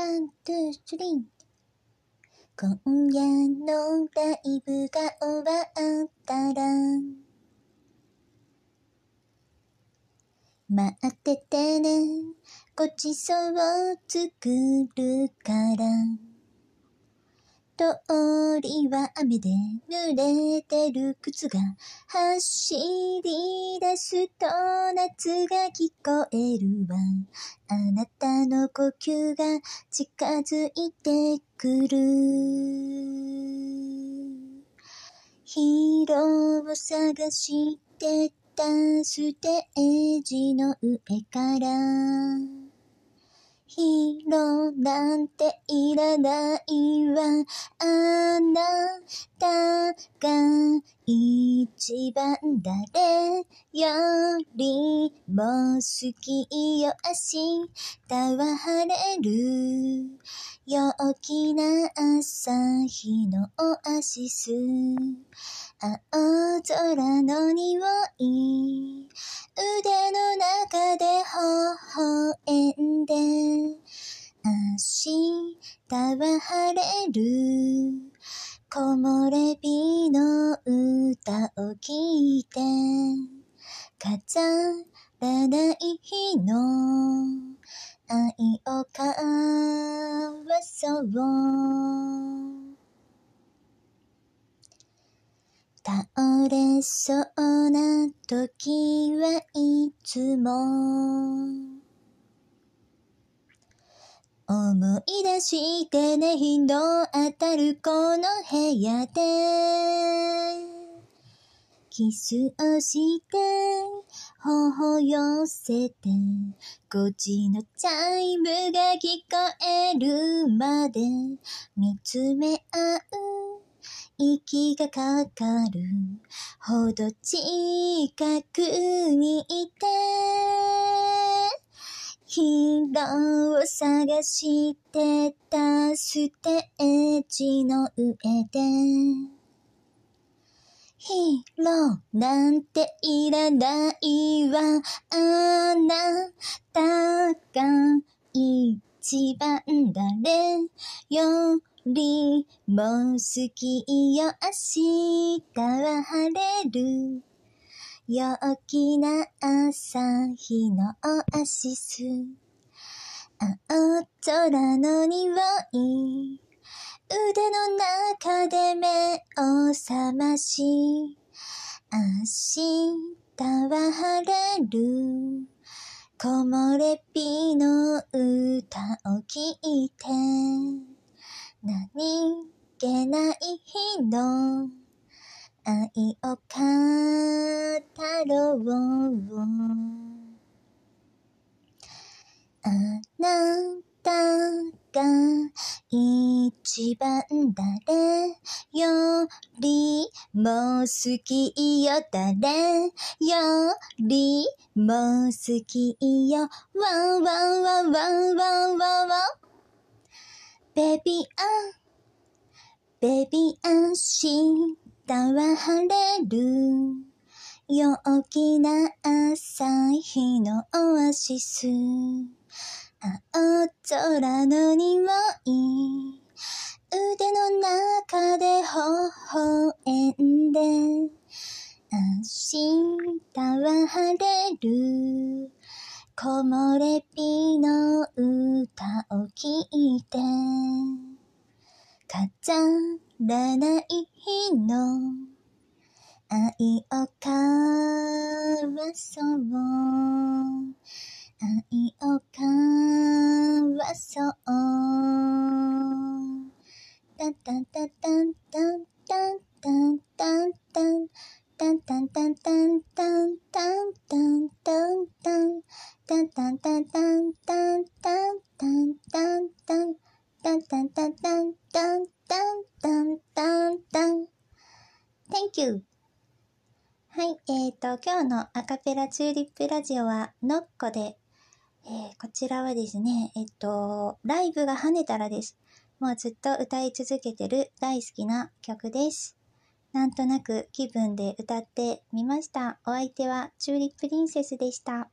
one, 今夜のライブが終わったら待っててねごちそうを作るから通りは雨で濡れてる靴が走り出すと夏が聞こえるわ。あなたの呼吸が近づいてくる。ヒーローを探してたステージの上から色なんていらないわ。あなたが一番誰よりも好きよ明日は晴れる陽気な朝日のオアシス青空の匂い腕の中で微笑んで明日は晴れる木漏れ日の歌を聞いて、飾らない日の愛を交わそう。倒れそうな時はいつもしてね、頻の当たるこの部屋で。キスをして、頬寄せて、っちのチャイムが聞こえるまで、見つめ合う。息がかかるほど近くにいて広探してたステージの上でヒーローなんていらないわ。あなたが一番誰よりも好きよ。明日は晴れる。陽気な朝日のオアシス。青空の匂い。腕の中で目を覚まし。明日は晴れる。木漏れ日の歌を聴いて。何気ない日の愛を語ろう。あなたが一番誰よりも好きよ誰よりも好きよわんわんわんわんわんわんわんベビーアンベビーアン明日は晴れる陽気な朝日のオアシス青空の匂い腕の中で微笑んで明日は晴れる木漏れ日の歌を聴いて飾らない日の愛を交わそう愛タンタン、タンタンタンタンタンタンタンタンタン。Thank you! はい、えっ、ー、と、今日のアカペラチューリップラジオは、のっこで、えー、こちらはですね、えっ、ー、と、ライブが跳ねたらです。もうずっと歌い続けてる大好きな曲です。なんとなく気分で歌ってみました。お相手はチューリップリンセスでした。